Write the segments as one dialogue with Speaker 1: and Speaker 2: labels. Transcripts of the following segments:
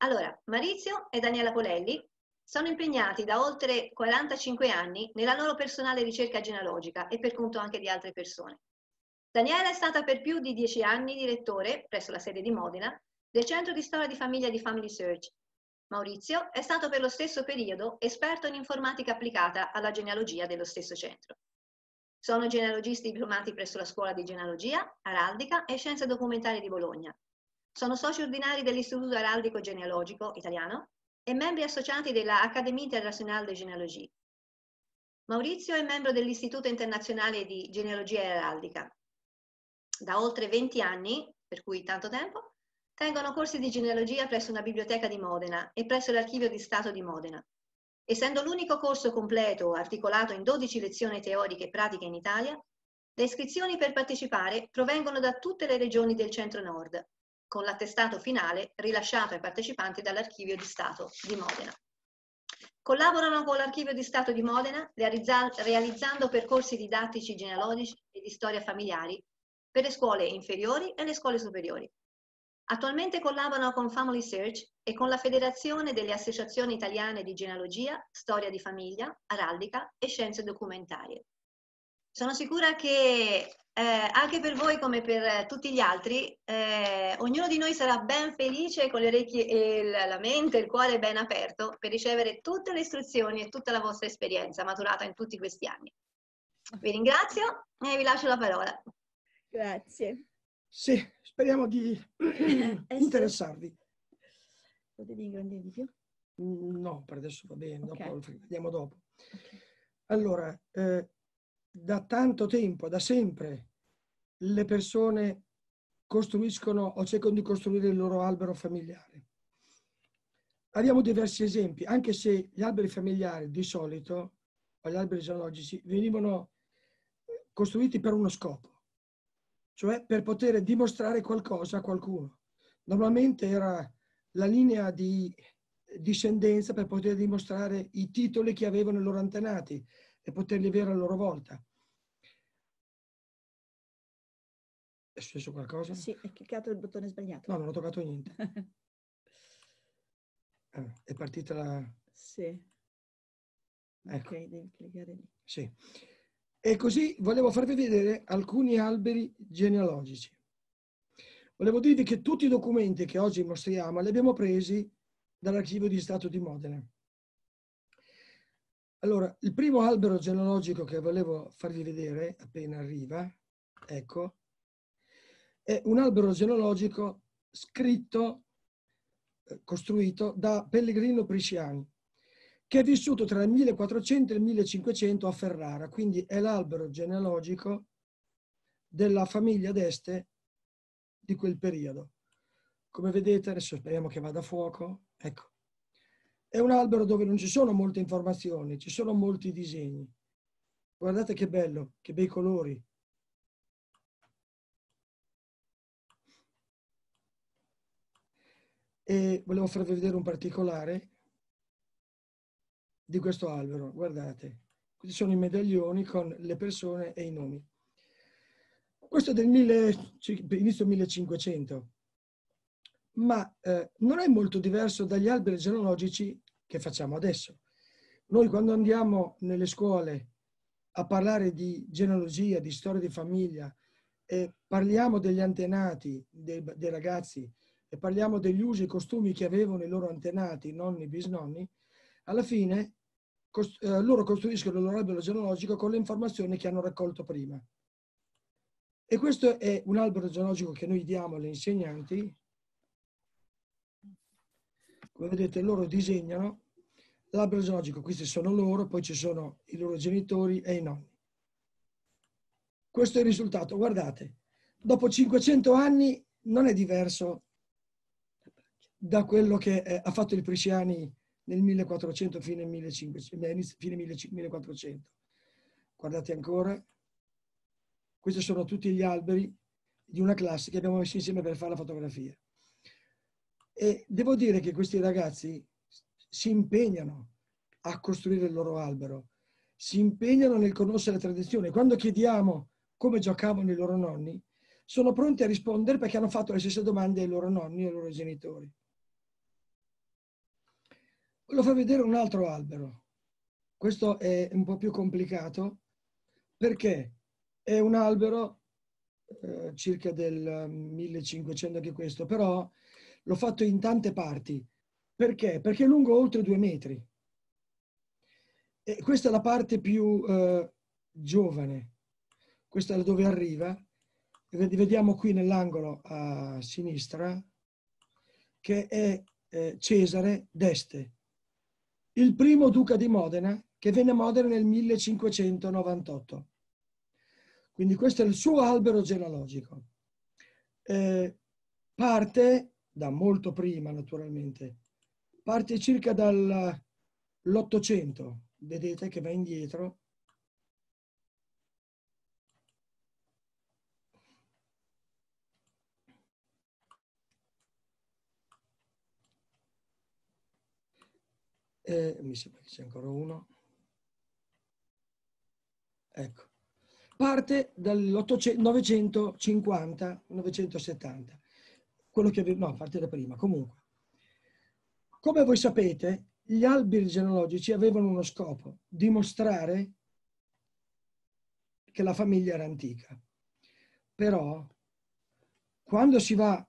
Speaker 1: Allora, Maurizio e Daniela Polelli sono impegnati da oltre 45
Speaker 2: anni nella loro personale ricerca genealogica e per conto anche di altre persone. Daniela è stata per più di 10 anni direttore, presso la sede di Modena, del Centro di Storia di Famiglia di Family Search. Maurizio è stato per lo stesso periodo esperto in informatica applicata alla genealogia dello stesso centro. Sono genealogisti diplomati presso la Scuola di Genealogia, Araldica e Scienze Documentari di Bologna, sono soci ordinari dell'Istituto Araldico Genealogico Italiano e membri associati della Académie Internationale de Genealogie. Maurizio è membro dell'Istituto Internazionale di Genealogia Araldica. Da oltre 20 anni, per cui tanto tempo, tengono corsi di genealogia presso una biblioteca di Modena e presso l'Archivio di Stato di Modena. Essendo l'unico corso completo articolato in 12 lezioni teoriche e pratiche in Italia, le iscrizioni per partecipare provengono da tutte le regioni del centro-nord, con l'attestato finale rilasciato ai partecipanti dall'Archivio di Stato di Modena. Collaborano con l'Archivio di Stato di Modena realizzando percorsi didattici genealogici e di storia familiari per le scuole inferiori e le scuole superiori. Attualmente collaborano con Family Search e con la Federazione delle Associazioni Italiane di Genealogia, Storia di Famiglia, Araldica e Scienze Documentarie. Sono sicura che eh, anche per voi come per tutti gli altri, eh, ognuno di noi sarà ben felice con le orecchie e la mente, il cuore ben aperto per ricevere tutte le istruzioni e tutta la vostra esperienza maturata in tutti questi anni. Vi ringrazio e vi lascio la parola. Grazie.
Speaker 1: Sì, speriamo di interessarvi. Potevi ingrandire di più? Mm, no, per adesso va bene, okay. dopo, vediamo dopo. Okay. Allora, eh, da tanto tempo, da sempre, le persone costruiscono o cercano di costruire il loro albero familiare. Abbiamo diversi esempi, anche se gli alberi familiari di solito, o gli alberi geologici, venivano eh, costruiti per uno scopo, cioè per poter dimostrare qualcosa a qualcuno. Normalmente era la linea di discendenza per poter dimostrare i titoli che avevano i loro antenati e poterli avere a loro volta. È successo qualcosa? Sì,
Speaker 3: hai cliccato il bottone sbagliato. No, non ho toccato
Speaker 1: niente. ah, è partita la... Sì. Ecco. Ok, devi cliccare lì. Sì. E così volevo farvi vedere alcuni alberi genealogici. Volevo dirvi che tutti i documenti che oggi mostriamo li abbiamo presi dall'archivio di Stato di Modena. Allora, il primo albero genealogico che volevo farvi vedere appena arriva, ecco, è un albero genealogico scritto, eh, costruito da Pellegrino Prisciani, che è vissuto tra il 1400 e il 1500 a Ferrara, quindi è l'albero genealogico della famiglia d'Este di quel periodo. Come vedete, adesso speriamo che vada a fuoco, ecco, è un albero dove non ci sono molte informazioni, ci sono molti disegni. Guardate che bello, che bei colori, e volevo farvi vedere un particolare di questo albero. Guardate, questi sono i medaglioni con le persone e i nomi. Questo è del mille, inizio 1500, ma eh, non è molto diverso dagli alberi genealogici che facciamo adesso. Noi quando andiamo nelle scuole a parlare di genealogia, di storia di famiglia, e parliamo degli antenati, dei, dei ragazzi, e parliamo degli usi e costumi che avevano i loro antenati, nonni, e bisnonni, alla fine cost- eh, loro costruiscono il loro albero genealogico con le informazioni che hanno raccolto prima. E questo è un albero genealogico che noi diamo alle insegnanti. Come vedete loro disegnano l'albero genealogico, questi sono loro, poi ci sono i loro genitori e i nonni. Questo è il risultato, guardate, dopo 500 anni non è diverso da quello che eh, ha fatto il Prisciani nel 1400 fino 1500, fine 1400. Eh, Guardate ancora, questi sono tutti gli alberi di una classe che abbiamo messo insieme per fare la fotografia. E devo dire che questi ragazzi si impegnano a costruire il loro albero, si impegnano nel conoscere la tradizione. Quando chiediamo come giocavano i loro nonni, sono pronti a rispondere perché hanno fatto le stesse domande ai loro nonni e ai loro genitori. Volevo far vedere un altro albero. Questo è un po' più complicato perché è un albero eh, circa del 1500 mm, anche questo, però l'ho fatto in tante parti. Perché? Perché è lungo oltre due metri. E questa è la parte più eh, giovane, questa è dove arriva. Vediamo qui nell'angolo a sinistra che è eh, Cesare d'Este il primo duca di Modena, che venne a Modena nel 1598. Quindi questo è il suo albero genealogico. Eh, parte da molto prima, naturalmente, parte circa dall'Ottocento, vedete che va indietro, eh, mi sembra che c'è ancora uno. Ecco. Parte dall'950-970. Quello che avevo, no, parte da prima. Comunque, come voi sapete, gli alberi genealogici avevano uno scopo, dimostrare che la famiglia era antica. Però, quando si va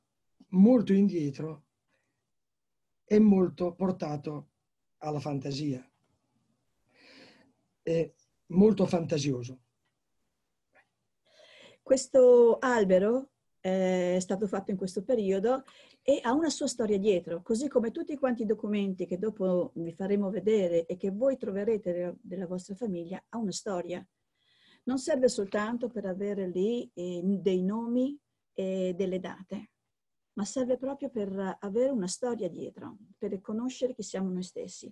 Speaker 1: molto indietro, è molto portato alla fantasia. È molto fantasioso. Questo
Speaker 3: albero eh, è stato fatto in questo periodo e ha una sua storia dietro, così come tutti quanti i documenti che dopo vi faremo vedere e che voi troverete della vostra famiglia, ha una storia. Non serve soltanto per avere lì eh, dei nomi e delle date ma serve proprio per avere una storia dietro, per riconoscere chi siamo noi stessi.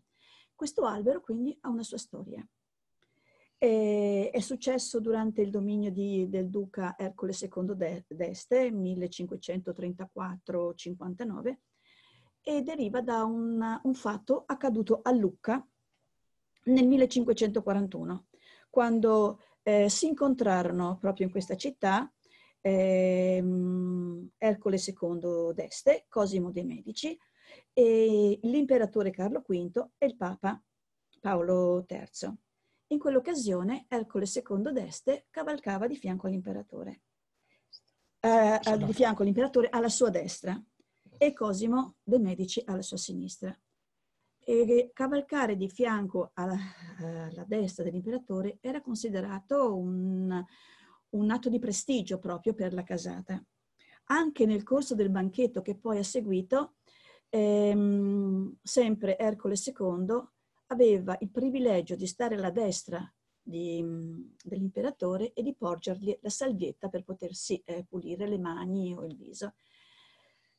Speaker 3: Questo albero quindi ha una sua storia. E è successo durante il dominio di, del duca Ercole II d'Este, 1534-59, e deriva da un, un fatto accaduto a Lucca nel 1541, quando eh, si incontrarono proprio in questa città eh, Ercole II d'Este, Cosimo de' Medici, l'imperatore Carlo V e il Papa Paolo III. In quell'occasione Ercole II d'Este cavalcava di fianco all'imperatore, eh, di fianco all'imperatore alla sua destra e Cosimo de' Medici alla sua sinistra. E cavalcare di fianco alla, alla destra dell'imperatore era considerato un, un atto di prestigio proprio per la casata anche nel corso del banchetto che poi ha seguito, ehm, sempre Ercole II aveva il privilegio di stare alla destra dell'imperatore e di porgergli la salvietta per potersi eh, pulire le mani o il viso.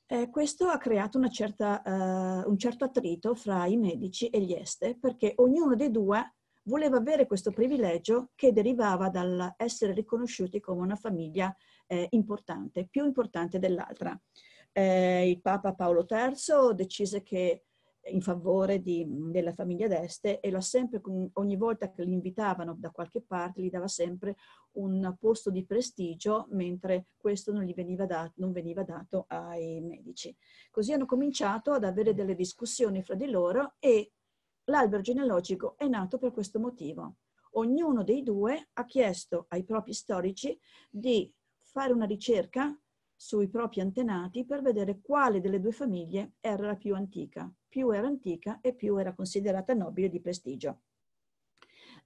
Speaker 3: Eh, questo ha creato certa, eh, un certo attrito fra i medici e gli este, perché ognuno dei due voleva avere questo privilegio che derivava dall'essere riconosciuti come una famiglia eh, importante, più importante dell'altra. Eh, il Papa Paolo III decise che in favore di, della famiglia d'Este e sempre, ogni volta che li invitavano da qualche parte gli dava sempre un posto di prestigio mentre questo non, veniva, dat, non veniva dato ai medici. Così hanno cominciato ad avere delle discussioni fra di loro e l'albero genealogico è nato per questo motivo. Ognuno dei due ha chiesto ai propri storici di fare una ricerca sui propri antenati per vedere quale delle due famiglie era la più antica. Più era antica e più era considerata nobile di prestigio.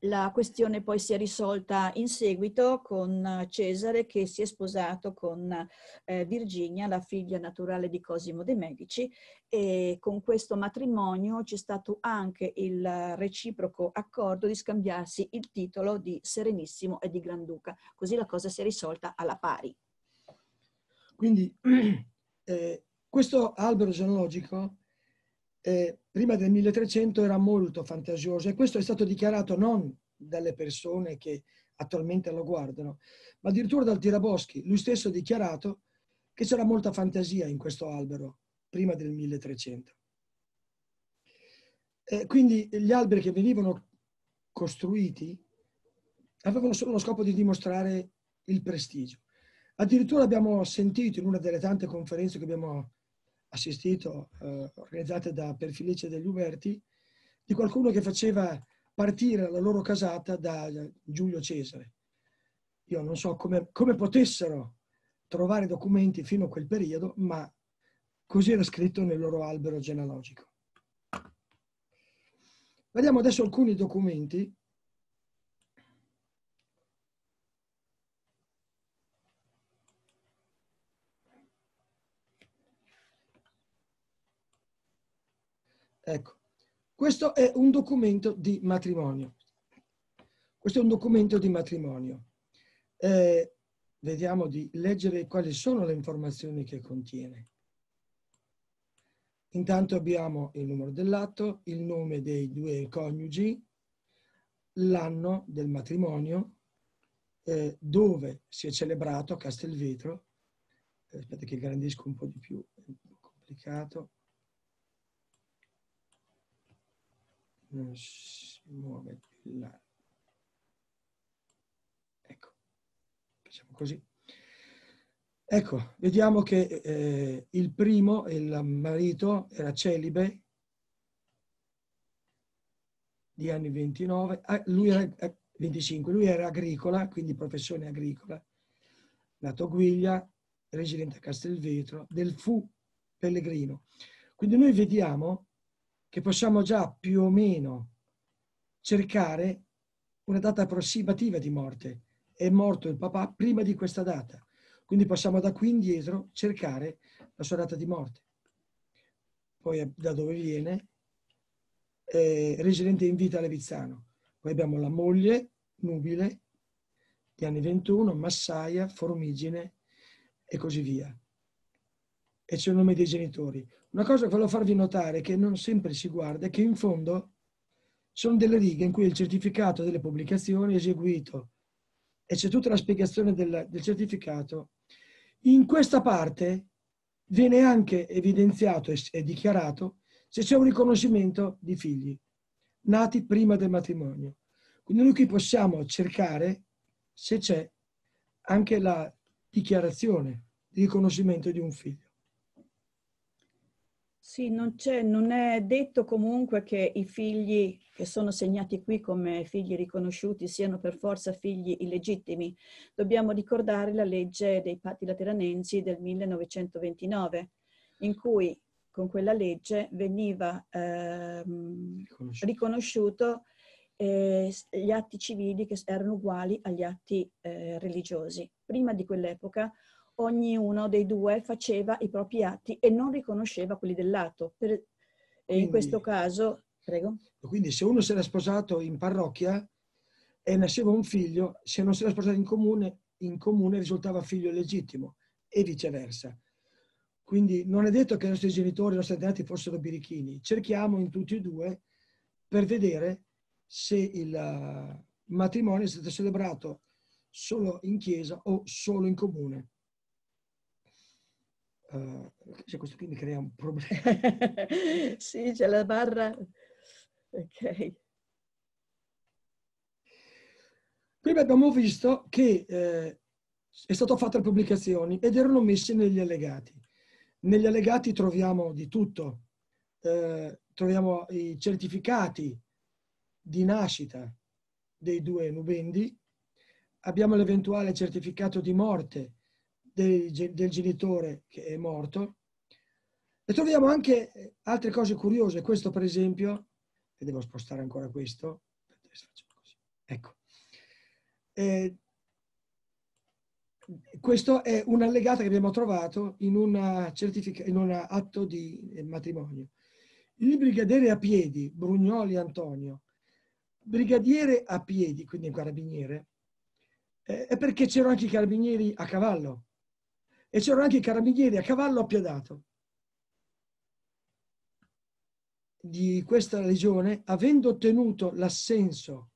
Speaker 3: La questione poi si è risolta in seguito con eh, Cesare che si è sposato con eh, Virginia, la figlia naturale di Cosimo de' Medici e con questo matrimonio c'è stato anche il reciproco accordo di scambiarsi il titolo di Serenissimo e di Granduca, così la cosa si è risolta alla pari.
Speaker 1: Quindi eh, questo albero genologico eh, prima del 1300 era molto fantasioso e questo è stato dichiarato non dalle persone che attualmente lo guardano, ma addirittura dal Tiraboschi. Lui stesso ha dichiarato che c'era molta fantasia in questo albero prima del 1300. Eh, quindi gli alberi che venivano costruiti avevano solo lo scopo di dimostrare il prestigio. Addirittura abbiamo sentito in una delle tante conferenze che abbiamo assistito, eh, organizzate da Perfilice degli Uberti, di qualcuno che faceva partire la loro casata da Giulio Cesare. Io non so come, come potessero trovare documenti fino a quel periodo, ma così era scritto nel loro albero genealogico. Vediamo adesso alcuni documenti Ecco, questo è un documento di matrimonio. Questo è un documento di matrimonio. Eh, vediamo di leggere quali sono le informazioni che contiene. Intanto abbiamo il numero dell'atto, il nome dei due coniugi, l'anno del matrimonio, eh, dove si è celebrato Castelvetro. Eh, aspetta che grandisco un po' di più, è un po' complicato. muoviti là. Ecco, facciamo così. Ecco, vediamo che eh, il primo, il marito, era celibe di anni 29, ah, lui era, 25, eh, lui era agricola, quindi professione agricola, nato a Guiglia, residente a Castelvetro, del fu pellegrino. Quindi noi vediamo che possiamo già più o meno cercare una data approssimativa di morte. È morto il papà prima di questa data, quindi possiamo da qui indietro cercare la sua data di morte. Poi da dove viene, eh, residente in vita a Levizzano. Poi abbiamo la moglie, nubile, di anni 21, massaia, formigine e così via e c'è il nome dei genitori. Una cosa che volevo farvi notare che non sempre si guarda è che in fondo sono delle righe in cui il certificato delle pubblicazioni è eseguito e c'è tutta la spiegazione del, del certificato. In questa parte viene anche evidenziato e, e dichiarato se c'è un riconoscimento di figli nati prima del matrimonio. Quindi noi qui possiamo cercare se c'è anche la dichiarazione di riconoscimento di un figlio.
Speaker 3: Sì, non, non, è detto comunque che i figli che sono segnati qui come figli riconosciuti siano per forza figli illegittimi. Dobbiamo ricordare la legge dei patti lateranensi del 1929, in cui con quella legge veniva ehm, riconosciuto, riconosciuto eh, gli atti civili che erano uguali agli atti eh, religiosi. Prima di quell'epoca ognuno dei due faceva i propri atti e non riconosceva quelli dell'atto. Per, quindi, in questo
Speaker 1: caso, prego. Quindi se uno si era sposato in parrocchia e nasceva un figlio, se non si era sposato in comune, in comune risultava figlio legittimo e viceversa. Quindi non è detto che i nostri genitori, i nostri antenati fossero birichini. Cerchiamo in tutti e due per vedere se il eh, matrimonio è stato celebrato solo in chiesa o solo in comune. Uh, cioè questo qui mi crea un problema.
Speaker 3: sì, c'è la barra. Ok.
Speaker 1: Prima abbiamo visto che eh, è stato fatto le pubblicazioni ed erano messe negli allegati. Negli allegati troviamo di tutto. Eh, troviamo i certificati di nascita dei due nubendi, abbiamo l'eventuale certificato di morte del, del genitore che è morto. E troviamo anche eh, altre cose curiose. Questo, per esempio, e devo spostare ancora questo. Ecco. Eh, questo è un allegato che abbiamo trovato in, una in un atto di eh, matrimonio. Il brigadiere a piedi, Brugnoli Antonio, brigadiere a piedi, quindi un carabiniere, eh, è perché c'erano anche i carabinieri a cavallo, e c'erano anche i carabinieri a cavallo appiadato di questa legione, avendo ottenuto l'assenso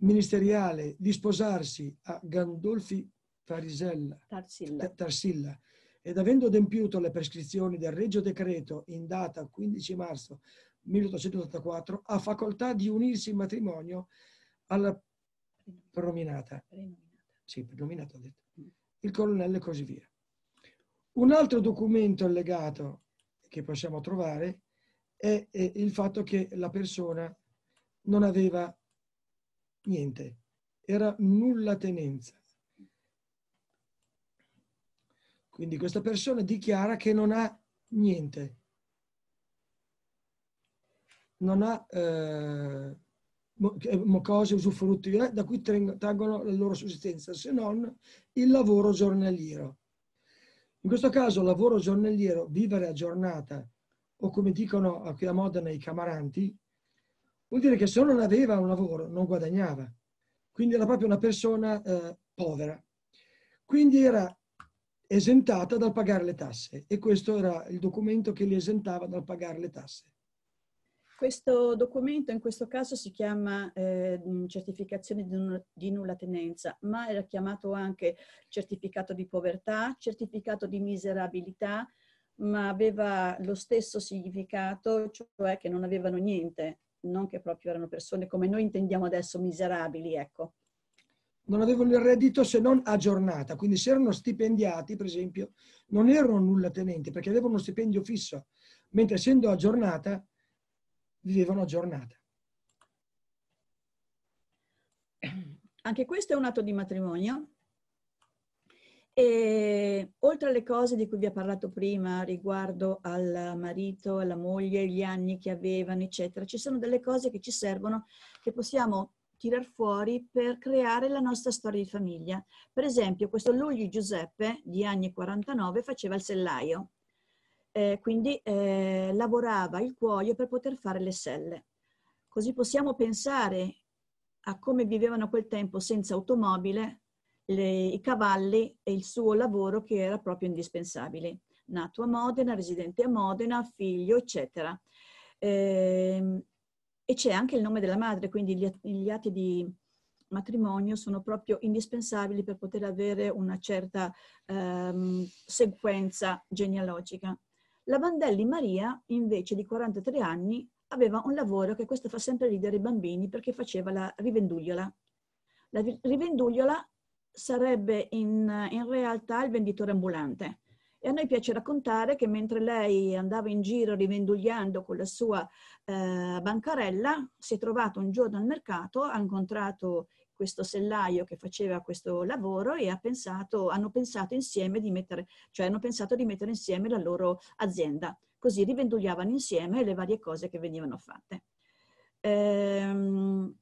Speaker 1: ministeriale di sposarsi a Gandolfi Tarisella, Tarsilla. Tarsilla ed avendo adempiuto le prescrizioni del Regio Decreto in data 15 marzo 1884, ha facoltà di unirsi in matrimonio alla pronominata. Sì, prenominata ho detto il colonnello e così via. Un altro documento allegato che possiamo trovare è il fatto che la persona non aveva niente, era nulla tenenza. Quindi questa persona dichiara che non ha niente, non ha eh, cose usufruttive eh, da cui traggono la loro sussistenza, se non il lavoro giornaliero. In questo caso lavoro giornaliero, vivere a giornata, o come dicono a qui a Modena i camaranti, vuol dire che se non aveva un lavoro non guadagnava. Quindi era proprio una persona eh, povera. Quindi era esentata dal pagare le tasse e questo era il documento che li esentava dal pagare le tasse.
Speaker 3: Questo documento in questo caso si chiama eh, certificazione di, di nulla tenenza, ma era chiamato anche certificato di povertà, certificato di miserabilità, ma aveva lo stesso significato, cioè che non avevano niente, non che proprio erano persone come noi intendiamo adesso miserabili, ecco.
Speaker 1: Non avevano il reddito se non aggiornata, quindi se erano stipendiati, per esempio, non erano nulla tenenti perché avevano uno stipendio fisso, mentre essendo aggiornata vivevano a giornata.
Speaker 3: Anche questo è un atto di matrimonio. E oltre alle cose di cui vi ho parlato prima riguardo al marito, alla moglie, gli anni che avevano, eccetera, ci sono delle cose che ci servono, che possiamo tirar fuori per creare la nostra storia di famiglia. Per esempio, questo Lugli Giuseppe, di anni 49, faceva il sellaio eh, quindi eh, lavorava il cuoio per poter fare le selle. Così possiamo pensare a come vivevano a quel tempo senza automobile le, i cavalli e il suo lavoro che era proprio indispensabile. Nato a Modena, residente a Modena, figlio, eccetera. Eh, e c'è anche il nome della madre, quindi gli, gli atti di matrimonio sono proprio indispensabili per poter avere una certa ehm, sequenza genealogica. La Vandelli Maria, invece di 43 anni, aveva un lavoro che questo fa sempre ridere i bambini perché faceva la rivendugliola. La rivendugliola sarebbe in, in realtà il venditore ambulante. E a noi piace raccontare che mentre lei andava in giro rivendugliando con la sua eh, bancarella, si è trovato un giorno al mercato, ha incontrato questo sellaio che faceva questo lavoro e ha pensato, hanno pensato insieme di mettere, cioè hanno pensato di mettere insieme la loro azienda. Così rivendugliavano insieme le varie cose che venivano fatte. Ehm,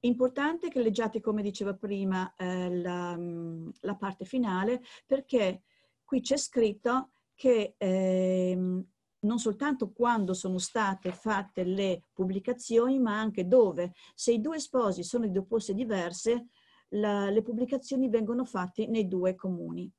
Speaker 3: importante che leggiate, come diceva prima, eh, la, la, parte finale, perché qui c'è scritto che eh, non soltanto quando sono state fatte le pubblicazioni, ma anche dove. Se i due sposi sono di due poste diverse, la, le pubblicazioni vengono fatte nei due comuni.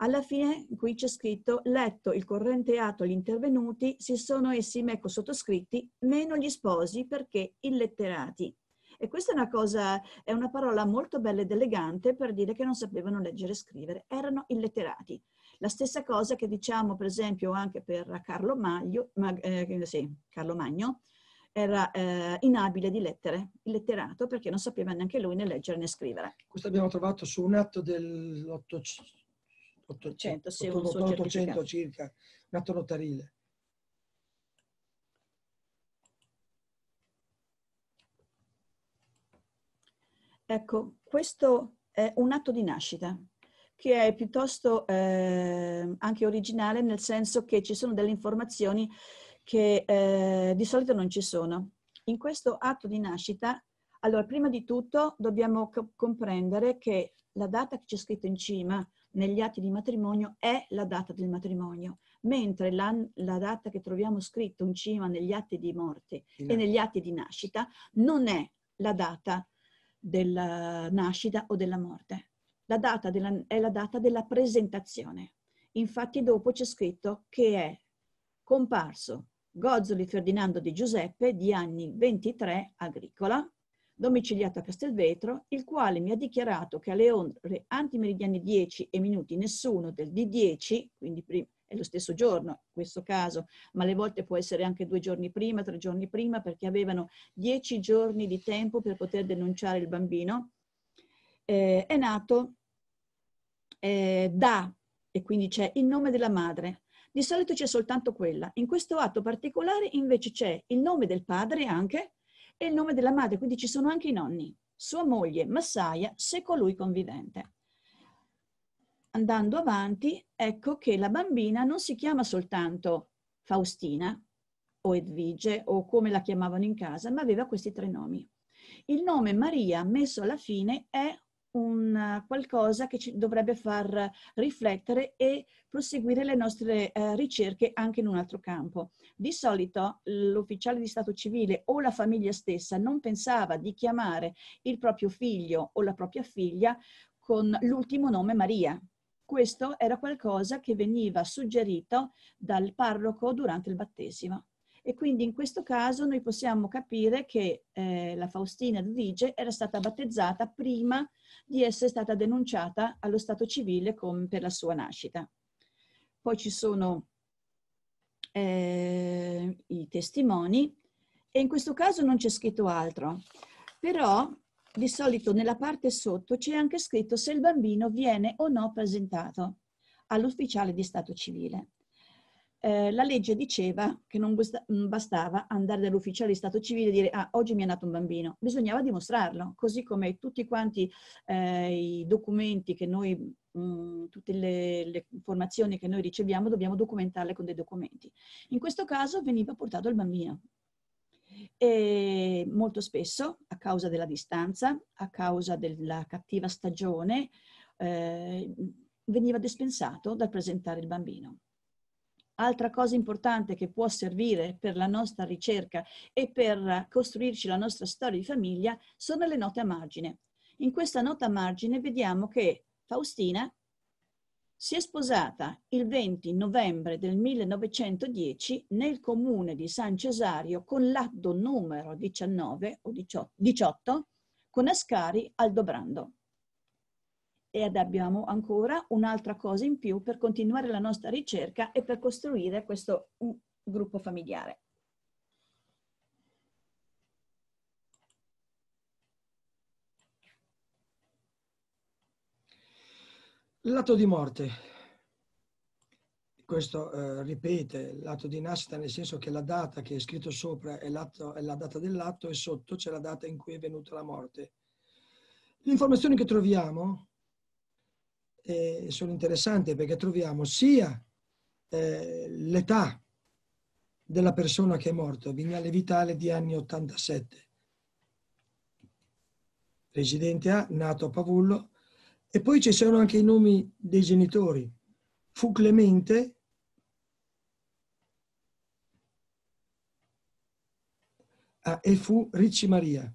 Speaker 3: Alla fine qui c'è scritto letto il corrente atto agli intervenuti si sono essi meco sottoscritti meno gli sposi perché illetterati. E questa è una cosa, è una parola molto bella ed elegante per dire che non sapevano leggere e scrivere, erano illetterati. La stessa cosa che diciamo per esempio anche per Carlo, Maglio, Mag, eh, sì, Carlo Magno, era eh, inabile di lettere, illetterato,
Speaker 1: perché non sapeva neanche lui né leggere né scrivere. Questo abbiamo trovato su un atto dell'800 circa, un atto notarile.
Speaker 3: Ecco, questo è un atto di nascita, che è piuttosto eh, anche originale nel senso che ci sono delle informazioni che eh, di solito non ci sono. In questo atto di nascita, allora, prima di tutto dobbiamo co- comprendere che la data che c'è scritta in cima negli atti di matrimonio è la data del matrimonio, mentre la, la data che troviamo scritta in cima negli atti di morte in e negli atti di nascita non è la data della nascita o della morte, la data della, è la data della presentazione. Infatti dopo c'è scritto che è comparso Gozzoli Ferdinando di Giuseppe di anni 23 agricola, domiciliato a Castelvetro, il quale mi ha dichiarato che alle ore antimeridiane 10 e minuti nessuno del D10, quindi è lo stesso giorno in questo caso, ma alle volte può essere anche due giorni prima, tre giorni prima, perché avevano dieci giorni di tempo per poter denunciare il bambino, eh, è nato eh, dà, e quindi c'è il nome della madre. Di solito c'è soltanto quella. In questo atto particolare invece c'è il nome del padre anche e il nome della madre, quindi ci sono anche i nonni, sua moglie Massaia, se colui convivente. Andando avanti, ecco che la bambina non si chiama soltanto Faustina o Edvige o come la chiamavano in casa, ma aveva questi tre nomi. Il nome Maria messo alla fine è un eh, qualcosa che ci dovrebbe far riflettere e proseguire le nostre eh, ricerche anche in un altro campo. Di solito l'ufficiale di Stato civile o la famiglia stessa non pensava di chiamare il proprio figlio o la propria figlia con l'ultimo nome Maria. Questo era qualcosa che veniva suggerito dal parroco durante il battesimo. E quindi in questo caso noi possiamo capire che eh, la Faustina Ddige era stata battezzata prima di essere stata denunciata allo Stato civile con, per la sua nascita. Poi ci sono eh, i testimoni e in questo caso non c'è scritto altro, però di solito nella parte sotto c'è anche scritto se il bambino viene o no presentato all'ufficiale di Stato civile eh, la legge diceva che non mm, bastava andare dall'ufficiale di Stato civile e dire ah, oggi mi è nato un bambino, bisognava dimostrarlo, così come tutti quanti eh, i documenti che noi, mh, mm, tutte le, le, informazioni che noi riceviamo dobbiamo documentarle con dei documenti. In questo caso veniva portato il bambino. E molto spesso, a causa della distanza, a causa della cattiva stagione, eh, veniva dispensato dal presentare il bambino Altra cosa importante che può servire per la nostra ricerca e per costruirci la nostra storia di famiglia sono le note a margine. In questa nota a margine vediamo che Faustina si è sposata il 20 novembre del 1910 nel comune di San Cesario con l'atto numero 19 o 18, 18 con Ascari Aldobrando ed abbiamo ancora un'altra cosa in più per continuare la nostra ricerca e per costruire questo gruppo familiare.
Speaker 1: Lato di morte. Questo eh, ripete l'atto di nascita nel senso che la data che è scritto sopra è, è la data dell'atto e sotto c'è la data in cui è venuta la morte. Le informazioni che troviamo eh, sono interessanti perché troviamo sia eh, l'età della persona che è morta, Vignale Vitale di anni 87, residente A, nato a Pavullo, e poi ci sono anche i nomi dei genitori. Fu Clemente, ah, e fu Ricci Maria.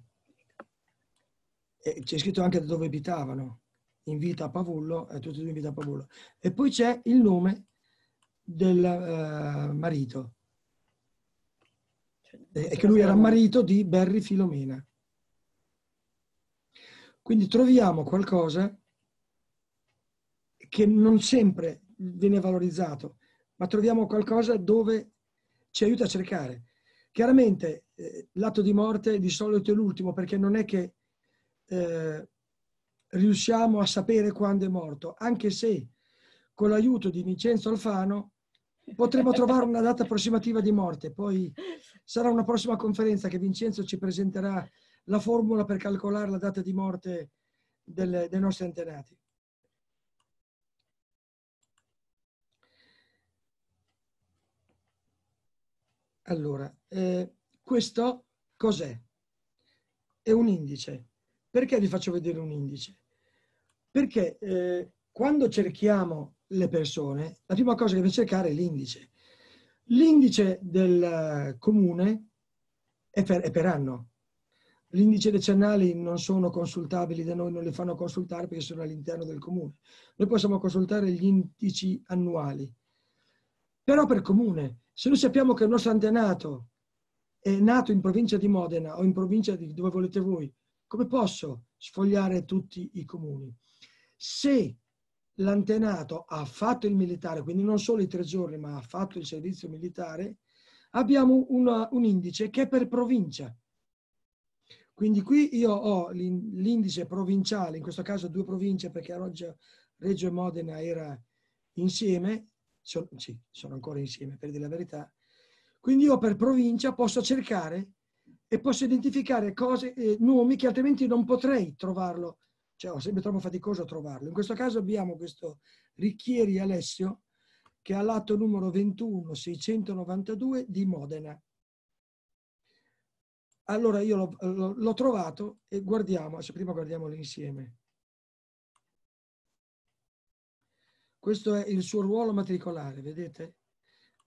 Speaker 1: E c'è scritto anche da dove abitavano invita a Pavullo, eh, tutti e due invita a Pavullo. E poi c'è il nome del eh, marito, cioè, e eh, che lui era marito di Barry Filomena. Quindi troviamo qualcosa che non sempre viene valorizzato, ma troviamo qualcosa dove ci aiuta a cercare. Chiaramente eh, l'atto di morte di solito è l'ultimo perché non è che eh, riusciamo a sapere quando è morto, anche se con l'aiuto di Vincenzo Alfano potremo trovare una data approssimativa di morte. Poi sarà una prossima conferenza che Vincenzo ci presenterà la formula per calcolare la data di morte del, dei nostri antenati. Allora, eh, questo cos'è? È un indice. Perché vi faccio vedere un indice? Perché eh, quando cerchiamo le persone, la prima cosa che deve cercare è l'indice. L'indice del eh, comune è per, è per anno. Gli indici decennali non sono consultabili da noi, non li fanno consultare perché sono all'interno del comune. Noi possiamo consultare gli indici annuali. Però per comune, se noi sappiamo che il nostro antenato è nato in provincia di Modena o in provincia di dove volete voi, come posso sfogliare tutti i comuni? Se l'antenato ha fatto il militare, quindi non solo i tre giorni, ma ha fatto il servizio militare, abbiamo una, un indice che è per provincia. Quindi qui io ho l'indice provinciale, in questo caso due province perché Reggio, Reggio e Modena era insieme, sono, sì, sono ancora insieme per dire la verità. Quindi io per provincia posso cercare e posso identificare cose, eh, nomi che altrimenti non potrei trovarlo cioè, sempre troppo faticoso trovarlo. In questo caso abbiamo questo Ricchieri Alessio che ha l'atto numero 21692 di Modena. Allora io l'ho trovato e guardiamo, adesso prima guardiamolo insieme. Questo è il suo ruolo matricolare, vedete?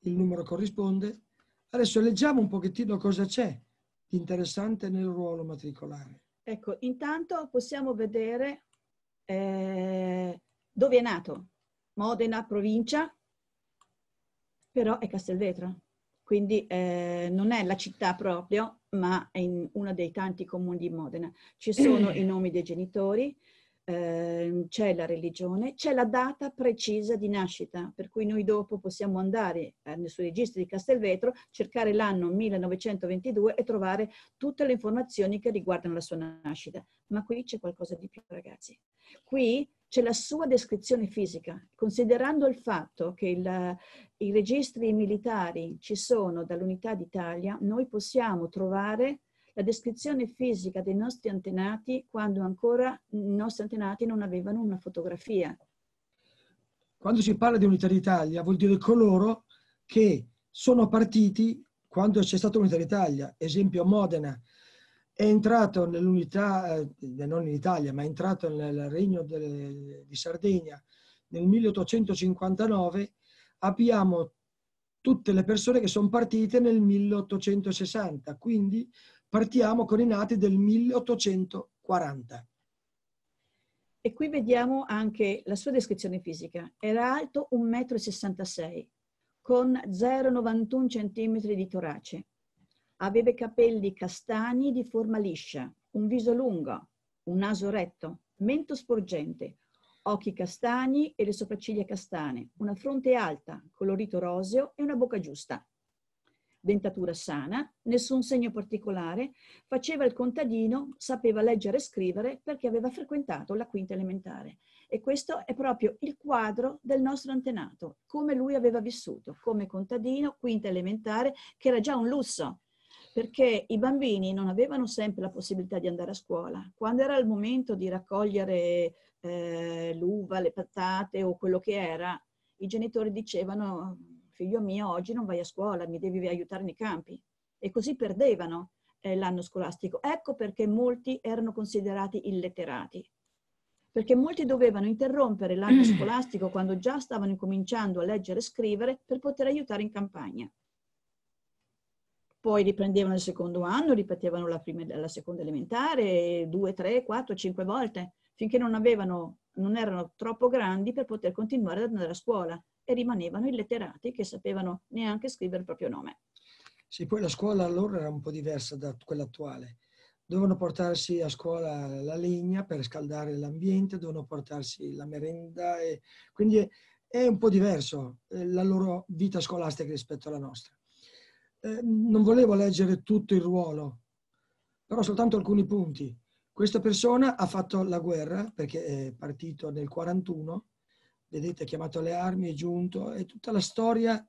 Speaker 1: Il numero corrisponde. Adesso leggiamo un pochettino cosa c'è di interessante nel ruolo matricolare. Ecco,
Speaker 3: intanto possiamo vedere eh, dove è nato. Modena, provincia, però è Castelvetro. Quindi eh, non è la città proprio, ma è in uno dei tanti comuni di Modena. Ci sono i nomi dei genitori, Ehm, c'è la religione, c'è la data precisa di nascita, per cui noi dopo possiamo andare eh, sui registri di Castelvetro, cercare l'anno 1922 e trovare tutte le informazioni che riguardano la sua nascita. Ma qui c'è qualcosa di più, ragazzi. Qui c'è la sua descrizione fisica, considerando il fatto che il, i registri militari ci sono dall'Unità d'Italia, noi possiamo trovare la descrizione fisica dei nostri antenati quando ancora i nostri antenati non avevano una fotografia.
Speaker 1: Quando si parla di unità d'Italia vuol dire coloro che sono partiti quando c'è stata unità d'Italia, esempio Modena, è entrato nell'unità, eh, non in Italia, ma è entrato nel regno delle, di Sardegna nel 1859, abbiamo tutte le persone che sono partite nel 1860, quindi Partiamo con i nati del 1840.
Speaker 3: E qui vediamo anche la sua descrizione fisica. Era alto 1,66 m, con 0,91 cm di torace. Aveva capelli castani di forma liscia, un viso lungo, un naso retto, mento sporgente, occhi castani e le sopracciglia castane, una fronte alta, colorito roseo e una bocca giusta dentatura sana, nessun segno particolare, faceva il contadino, sapeva leggere e scrivere perché aveva frequentato la quinta elementare. E questo è proprio il quadro del nostro antenato, come lui aveva vissuto, come contadino, quinta elementare, che era già un lusso, perché i bambini non avevano sempre la possibilità di andare a scuola. Quando era il momento di raccogliere eh, l'uva, le patate o quello che era, i genitori dicevano figlio mio, oggi non vai a scuola, mi devi aiutare nei campi. E così perdevano eh, l'anno scolastico. Ecco perché molti erano considerati illetterati, perché molti dovevano interrompere l'anno scolastico quando già stavano incominciando a leggere e scrivere per poter aiutare in campagna. Poi riprendevano il secondo anno, ripetevano la, prima, la seconda elementare due, tre, quattro, cinque volte, finché non avevano non erano troppo grandi per poter continuare ad andare a scuola e rimanevano illetterati che sapevano neanche scrivere il proprio nome.
Speaker 1: Sì, poi la scuola allora era un po' diversa da quella attuale. Dovevano portarsi a scuola la legna per scaldare l'ambiente, dovevano portarsi la merenda, e... quindi è un po' diverso eh, la loro vita scolastica rispetto alla nostra. Eh, non volevo leggere tutto il ruolo, però soltanto alcuni punti. Questa persona ha fatto la guerra perché è partito nel 41, vedete, ha chiamato le armi, è giunto, e tutta la storia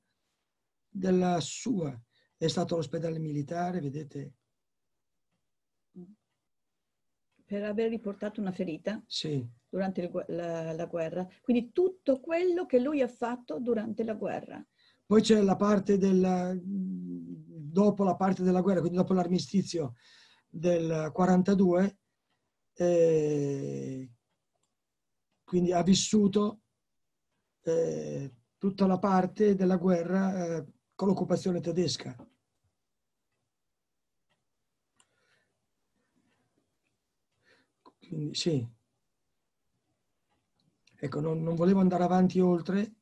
Speaker 1: della sua. È stato all'ospedale militare, vedete.
Speaker 3: Per aver riportato una ferita sì. durante il, la, la guerra. Quindi tutto quello che lui ha fatto durante la guerra.
Speaker 1: Poi c'è la parte della, dopo la parte della guerra, quindi dopo l'armistizio del 42, quindi ha vissuto eh, tutta la parte della guerra eh, con l'occupazione tedesca. Quindi, sì. Ecco, non, non volevo andare avanti oltre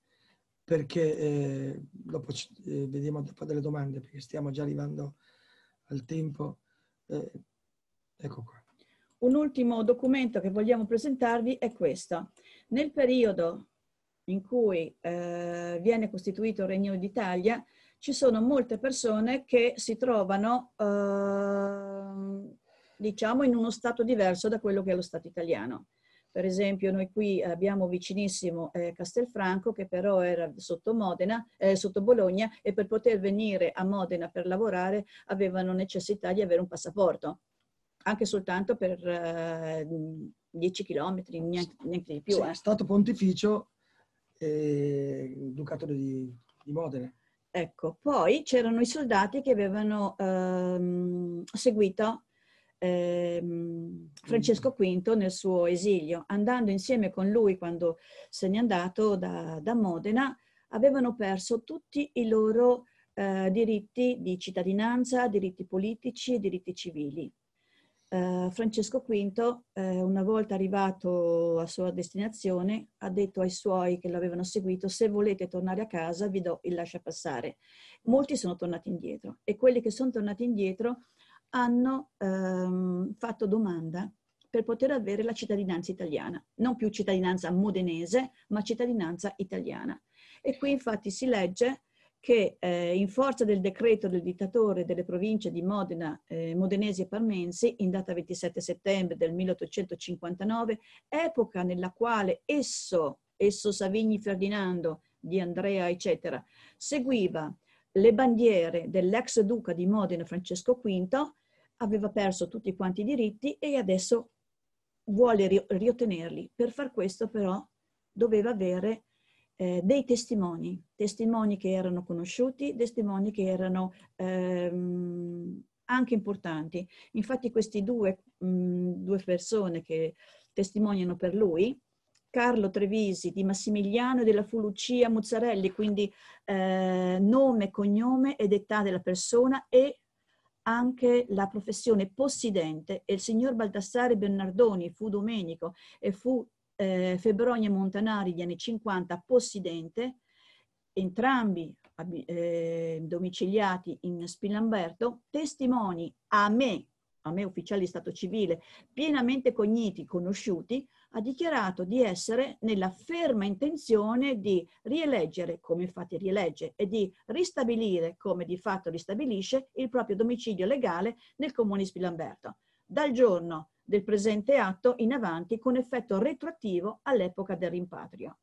Speaker 1: perché eh, dopo eh, vediamo dopo delle domande perché stiamo già arrivando al tempo. Eh, ecco qua. Un
Speaker 3: ultimo documento che vogliamo presentarvi è questo. Nel periodo in cui eh, viene costituito il Regno d'Italia, ci sono molte persone che si trovano, eh, diciamo, in uno stato diverso da quello che è lo Stato italiano. Per esempio, noi qui abbiamo vicinissimo eh, Castelfranco, che però era sotto, Modena, eh, sotto Bologna, e per poter venire a Modena per lavorare avevano necessità di avere un passaporto anche soltanto per eh, 10 km, neanche, neanche di più. Sì, eh. È
Speaker 1: stato pontificio e eh, ducato di, di Modena. Ecco, poi c'erano i soldati
Speaker 3: che avevano ehm, seguito ehm, Francesco mm. V nel suo esilio, andando insieme con lui quando se n'è andato da, da Modena, avevano perso tutti i loro eh, diritti di cittadinanza, diritti politici e diritti civili eh, Francesco V, eh, una volta arrivato a sua destinazione, ha detto ai suoi che l'avevano seguito, se volete tornare a casa vi do il lascia passare. Molti sono tornati indietro e quelli che sono tornati indietro hanno ehm, fatto domanda per poter avere la cittadinanza italiana, non più cittadinanza modenese, ma cittadinanza italiana. E qui infatti si legge che eh, in forza del decreto del dittatore delle province di Modena, eh, Modenesi e Parmensi, in data 27 settembre del 1859, epoca nella quale esso, esso Savigni Ferdinando, di Andrea, eccetera, seguiva le bandiere dell'ex duca di Modena Francesco V, aveva perso tutti quanti i diritti e adesso vuole ri- riottenerli. Per far questo però doveva avere eh, dei testimoni testimoni che erano conosciuti, testimoni che erano ehm, anche importanti. Infatti queste due, due persone che testimoniano per lui, Carlo Trevisi di Massimiliano e della Fulucia Muzzarelli, quindi eh, nome, cognome ed età della persona e anche la professione possidente e il signor Baldassare Bernardoni fu Domenico e fu eh, Febronia Montanari negli anni 50 possidente entrambi eh, domiciliati in Spillamberto, testimoni a me, a me ufficiale di Stato civile, pienamente cogniti, conosciuti, ha dichiarato di essere nella ferma intenzione di rieleggere, come infatti rielegge, e di ristabilire, come di fatto ristabilisce, il proprio domicilio legale nel comune di Spillamberto. Dal giorno del presente atto in avanti con effetto retroattivo all'epoca del rimpatrio.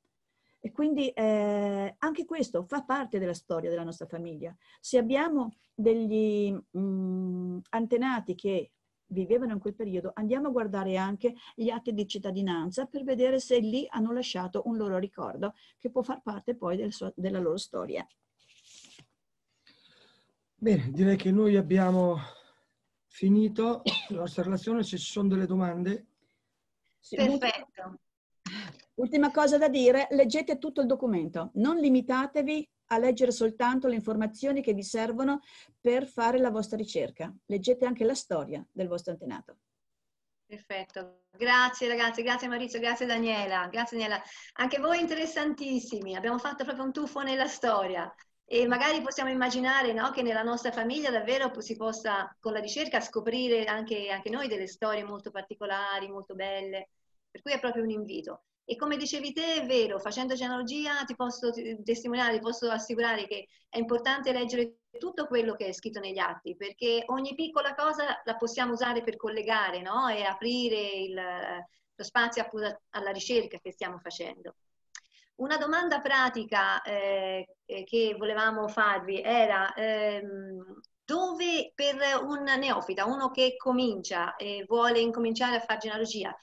Speaker 3: E quindi eh, anche questo fa parte della storia della nostra famiglia. Se abbiamo degli mh, mm, antenati che vivevano in quel periodo, andiamo a guardare anche gli atti di cittadinanza per vedere se lì hanno lasciato un loro ricordo che può far parte poi del suo, della loro storia.
Speaker 1: Bene, direi che noi abbiamo finito la nostra relazione. Se ci sono delle domande...
Speaker 3: Perfetto. Ultima cosa da dire, leggete tutto il documento, non limitatevi a leggere soltanto le informazioni che vi servono per fare la vostra ricerca, leggete anche la storia del vostro antenato.
Speaker 2: Perfetto, grazie ragazzi, grazie Maurizio, grazie Daniela, grazie Daniela. Anche voi interessantissimi, abbiamo fatto proprio un tuffo nella storia e magari possiamo immaginare no, che nella nostra famiglia davvero si possa con la ricerca scoprire anche, anche noi delle storie molto particolari, molto belle, per cui è proprio un invito. E come dicevi te, è vero, facendo genealogia ti posso testimoniare, ti posso assicurare che è importante leggere tutto quello che è scritto negli atti, perché ogni piccola cosa la possiamo usare per collegare no? e aprire il, lo spazio alla ricerca che stiamo facendo. Una domanda pratica eh, che volevamo farvi era ehm, dove per un neofita, uno che comincia e vuole incominciare a fare genealogia,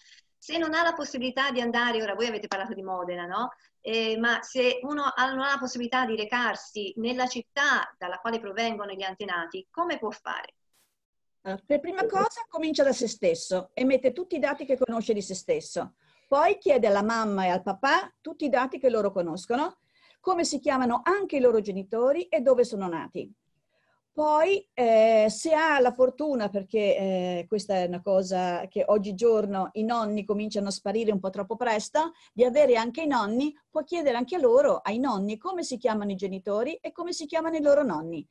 Speaker 2: se non ha la possibilità di andare, ora voi avete parlato di Modena, no? Eh, ma se uno non ha la possibilità di recarsi nella città dalla quale provengono gli antenati, come può fare?
Speaker 3: Ah, per prima cosa comincia da se stesso e mette tutti i dati che conosce di se stesso. Poi chiede alla mamma e al papà tutti i dati che loro conoscono, come si chiamano anche i loro genitori e dove sono nati. Poi eh, se ha la fortuna, perché eh, questa è una cosa che oggigiorno i nonni cominciano a sparire un po' troppo presto, di avere anche i nonni, può chiedere anche a loro, ai nonni, come si chiamano i genitori e come si chiamano i loro nonni.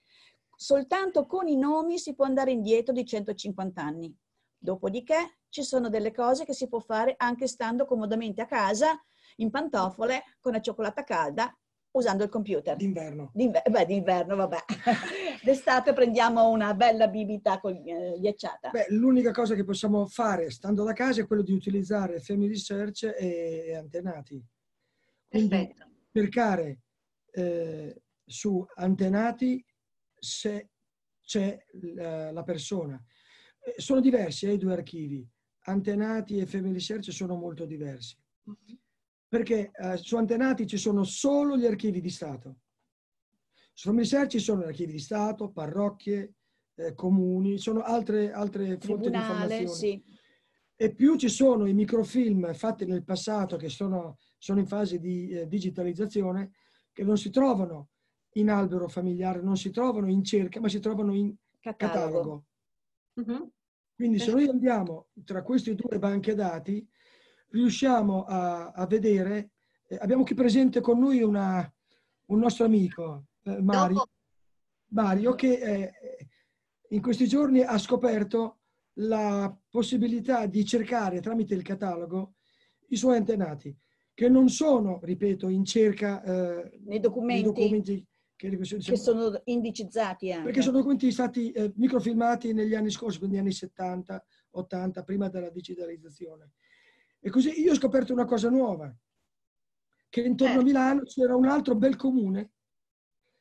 Speaker 3: Soltanto con i nomi si può andare indietro di 150 anni. Dopodiché ci sono delle cose che si può fare anche stando comodamente a casa, in pantofole, con la cioccolata calda, usando il computer. D'inverno. D'inver- beh, d'inverno, vabbè. d'estate prendiamo una bella bibita con, eh, ghiacciata. Beh,
Speaker 1: l'unica cosa che possiamo fare stando da casa è quello di utilizzare Femi Research e antenati. Quindi Perfetto. cercare eh, su antenati se c'è la, la persona. Eh, sono diversi eh, i due archivi. Antenati e Femi Research sono molto diversi. Mm-hmm. Perché eh, su Antenati ci sono solo gli archivi di Stato Sformisser ci sono archivi di Stato, parrocchie, eh, comuni, sono altre, altre fonti di informazione. Sì. E più ci sono i microfilm fatti nel passato che sono, sono in fase di eh, digitalizzazione, che non si trovano in albero familiare, non si trovano in cerca, ma si trovano in catalogo. catalogo. Uh-huh. Quindi se noi andiamo tra queste due banche dati, riusciamo a, a vedere, eh, abbiamo qui presente con noi una, un nostro amico, eh, Mario, Mario, che eh, eh, in questi giorni ha scoperto la possibilità di cercare tramite il catalogo i suoi antenati, che non sono, ripeto, in cerca eh, nei documenti, documenti che, diciamo, che, sono
Speaker 3: indicizzati anche. Perché sono
Speaker 1: documenti stati eh, microfilmati negli anni scorsi, quindi anni 70, 80, prima della digitalizzazione. E così io ho scoperto una cosa nuova, che intorno eh. a Milano c'era un altro bel comune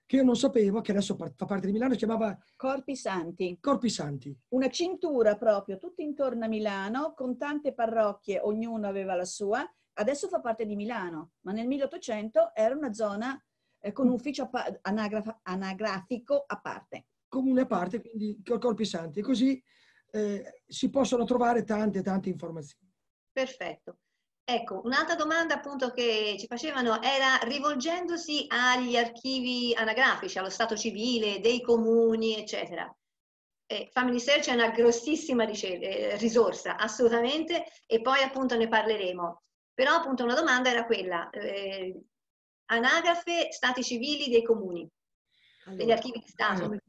Speaker 1: che io non sapevo, che adesso fa parte di Milano, si chiamava...
Speaker 3: Corpi Santi.
Speaker 1: Corpi Santi.
Speaker 3: Una cintura proprio, tutto intorno a Milano, con tante parrocchie, ognuno aveva la sua. Adesso fa parte di Milano, ma nel 1800 era una zona eh, con un ufficio a anagraf- anagrafico a parte. Comune a
Speaker 1: parte, quindi Corpi Santi. E così eh, si possono trovare tante, tante informazioni.
Speaker 2: Perfetto. Ecco, un'altra domanda appunto che ci facevano era rivolgendosi agli archivi anagrafici, allo Stato civile, dei comuni, eccetera. Eh, Family Search è una grossissima eh, risorsa, assolutamente, e poi appunto ne parleremo. Però appunto una domanda era quella, eh, anagrafe stati civili dei comuni, allora, degli archivi di Stato. Eh,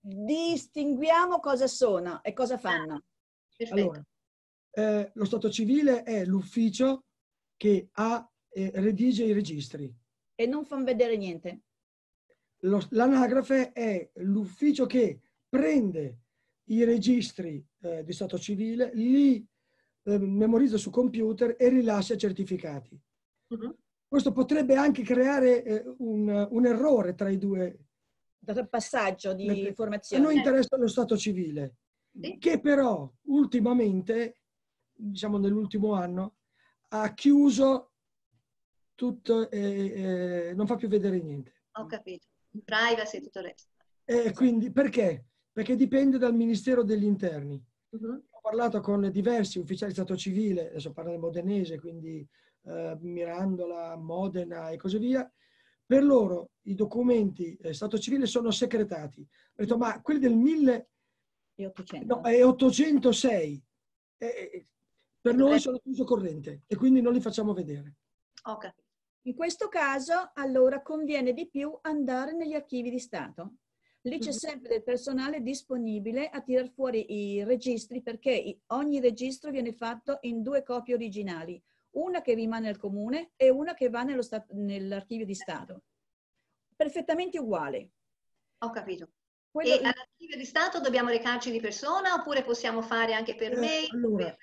Speaker 3: distinguiamo cosa sono e cosa fanno. Ah, perfetto. Allora,
Speaker 1: eh, lo stato civile è l'ufficio che ha, eh, redige i registri. E
Speaker 3: non fanno vedere niente.
Speaker 1: Lo, l'anagrafe è l'ufficio che prende i registri eh, di stato civile, li eh, memorizza su computer e rilascia certificati. Uh-huh. Questo potrebbe anche creare eh, un, un errore tra i due il passaggio di informazioni. A noi interessa lo stato civile, sì. che però ultimamente diciamo nell'ultimo anno, ha chiuso tutto e eh, non fa più vedere niente.
Speaker 2: Ho capito, privacy e tutto il resto.
Speaker 1: E quindi perché? Perché dipende dal Ministero degli Interni. Uh-huh. Ho parlato con diversi ufficiali di Stato civile, adesso parlo del modenese, quindi eh, Mirandola, Modena e così via. Per loro i documenti eh, Stato civile sono secretati. Ho detto, ma quelli del
Speaker 3: 1806 no,
Speaker 1: per noi eh. sono di corrente e quindi non li facciamo vedere.
Speaker 3: Ok. In questo caso, allora, conviene di più andare negli archivi di Stato. Lì c'è mhm. sempre del personale disponibile a tirar fuori i registri perché ogni registro viene fatto in due copie originali, una che rimane al comune e una che va nell'archivio di
Speaker 2: Stato. Perfettamente uguale. Ho capito. Quello e in... all'archivio di Stato dobbiamo recarci di persona oppure possiamo fare anche per eh, mail? Allora, per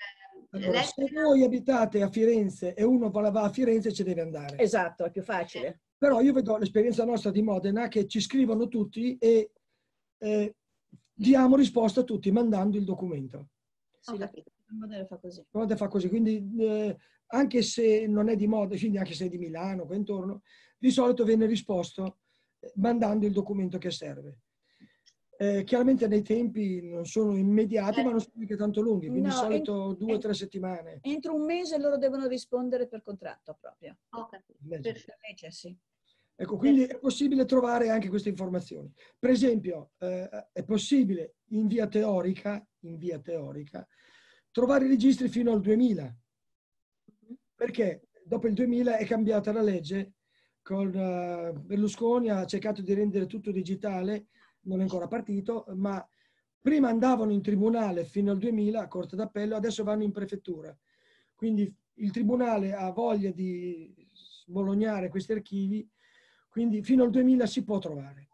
Speaker 1: allora, Se voi abitate a Firenze e uno va a Firenze ci deve andare. Esatto, è più facile. Però io vedo l'esperienza nostra di Modena che ci scrivono tutti e eh, diamo risposta a tutti mandando il documento. Sì, la Modena fa così. Modena fa così, quindi eh, anche se non è di Modena, quindi anche se è di Milano, qua intorno, di solito viene risposto eh, mandando il documento che serve. Eh, chiaramente nei tempi non sono immediati, eh. ma non sono neanche tanto lunghi, quindi no, di solito ent- due o tre settimane.
Speaker 3: Entro un mese loro devono rispondere per contratto proprio. Ho capito. Legge, sì.
Speaker 1: Ecco, quindi è possibile trovare anche queste informazioni. Per esempio, eh, è possibile in via, teorica, in via teorica trovare i registri fino al 2000, mm-hmm. perché dopo il 2000 è cambiata la legge, con uh, Berlusconi ha cercato di rendere tutto digitale, non è ancora partito, ma prima andavano in tribunale fino al 2000 a Corte d'Appello, adesso vanno in prefettura. Quindi il tribunale ha voglia di sbolognare questi archivi, quindi fino al 2000 si può trovare.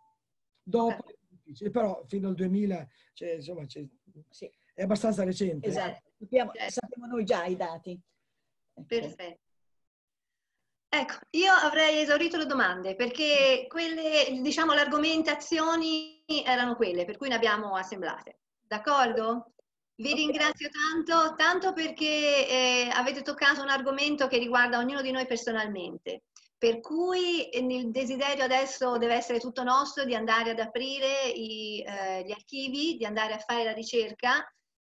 Speaker 1: Dopo ah. è però fino al 2000 cioè, insomma, cioè, sì. è abbastanza recente. Esatto, sappiamo, eh. sappiamo noi già i dati. Ecco. Perfetto. Ecco, io avrei esaurito le
Speaker 2: domande perché quelle, diciamo, le argomentazioni erano quelle, per cui ne abbiamo assemblate. D'accordo? Vi okay. ringrazio tanto, tanto perché eh, avete toccato un argomento che riguarda ognuno di noi personalmente, per cui il eh, desiderio adesso deve essere tutto nostro di andare ad aprire i, eh, gli archivi, di andare a fare la ricerca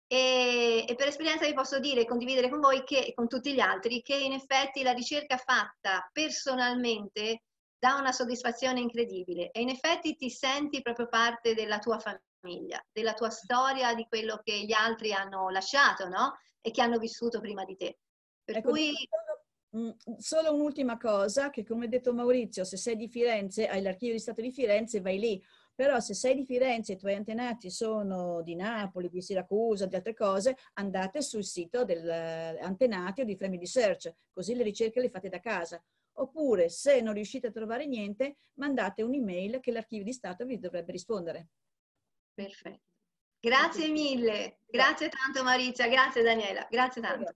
Speaker 2: e, e, per esperienza vi posso dire e condividere con voi e con tutti gli altri, che in effetti la ricerca fatta personalmente dà una soddisfazione incredibile e in effetti ti senti proprio parte della tua famiglia, della tua storia, di quello che gli altri hanno lasciato, no? E che hanno vissuto prima di te. Per ecco, cui...
Speaker 3: solo mm, un'ultima cosa, che come ha detto Maurizio, se sei di Firenze, hai l'archivio di Stato di Firenze, vai lì però se sei di Firenze e i tuoi antenati sono di Napoli, di Siracusa, di altre cose, andate sul sito dell'antenati eh, o di Family Search, così le ricerche le fate da casa. Oppure, se non riuscite a trovare niente, mandate un'email che l'archivio di Stato vi dovrebbe rispondere. Perfetto.
Speaker 2: Grazie mille, grazie tanto Marizia, grazie Daniela, grazie tanto.